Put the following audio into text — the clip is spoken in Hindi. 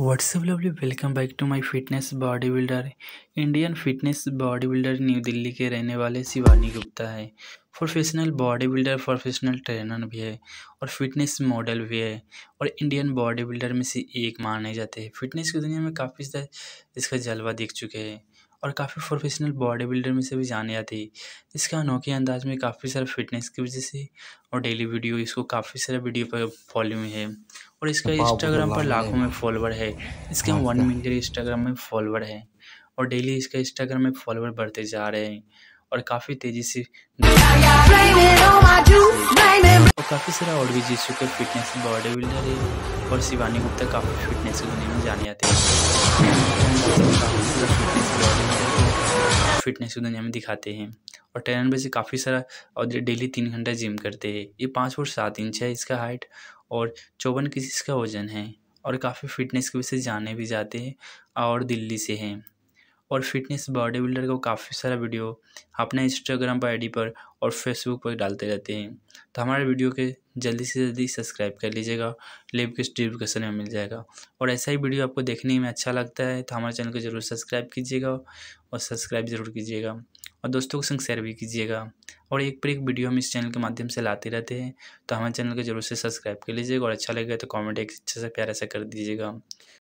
WhatsApp lovely welcome back to my fitness body builder Indian fitness body builder New Delhi के रहने वाले शिवानी गुप्ता है professional body builder professional trainer भी है और फिटनेस मॉडल भी है और इंडियन बॉडी बिल्डर में से एक माने जाते हैं फिटनेस की दुनिया में काफ़ी इसका जलवा दिख चुके हैं और काफ़ी प्रोफेशनल बॉडी बिल्डर में से भी जाने जाते हैं इसका अनोखे अंदाज में काफ़ी सारा फिटनेस की वजह से और डेली वीडियो इसको काफ़ी सारा वीडियो पर फॉलो है और इसका इंस्टाग्राम पर लाखों में फॉलोअर है इसके हम वन मिलियन इंस्टाग्राम में फॉलोअर हैं और डेली इसका इंस्टाग्राम में फॉलोअर बढ़ते जा रहे हैं और काफ़ी तेज़ी से और काफ़ी सारा और भी जिसु चुके फिटनेस बॉडी बिल्डर है और शिवानी गुप्ता काफ़ी फिटनेस के दुनिया में जाने जाते हैं फिटनेस की दुनिया में दिखाते हैं और टेरन से काफ़ी सारा और डेली तीन घंटा जिम करते हैं ये पाँच फुट सात इंच है इसका हाइट और चौवन किसी का वज़न है और काफ़ी फ़िटनेस के विषय जाने भी जाते हैं और दिल्ली से हैं और फिटनेस बॉडी बिल्डर का काफ़ी सारा वीडियो अपने इंस्टाग्राम पर आई पर और फेसबुक पर डालते रहते हैं तो हमारे वीडियो के जल्दी से जल्दी सब्सक्राइब कर लीजिएगा लेब के डिस्क्रिप्शन में मिल जाएगा और ऐसा ही वीडियो आपको देखने में अच्छा लगता है तो हमारे चैनल को ज़रूर सब्सक्राइब कीजिएगा और सब्सक्राइब ज़रूर कीजिएगा और दोस्तों के संग शेयर भी कीजिएगा और एक पर एक वीडियो हम इस चैनल के माध्यम से लाते रहते हैं तो हमारे चैनल को जरूर से सब्सक्राइब कर लीजिएगा और अच्छा लगेगा तो कॉमेंट एक अच्छे से प्यारा सा कर दीजिएगा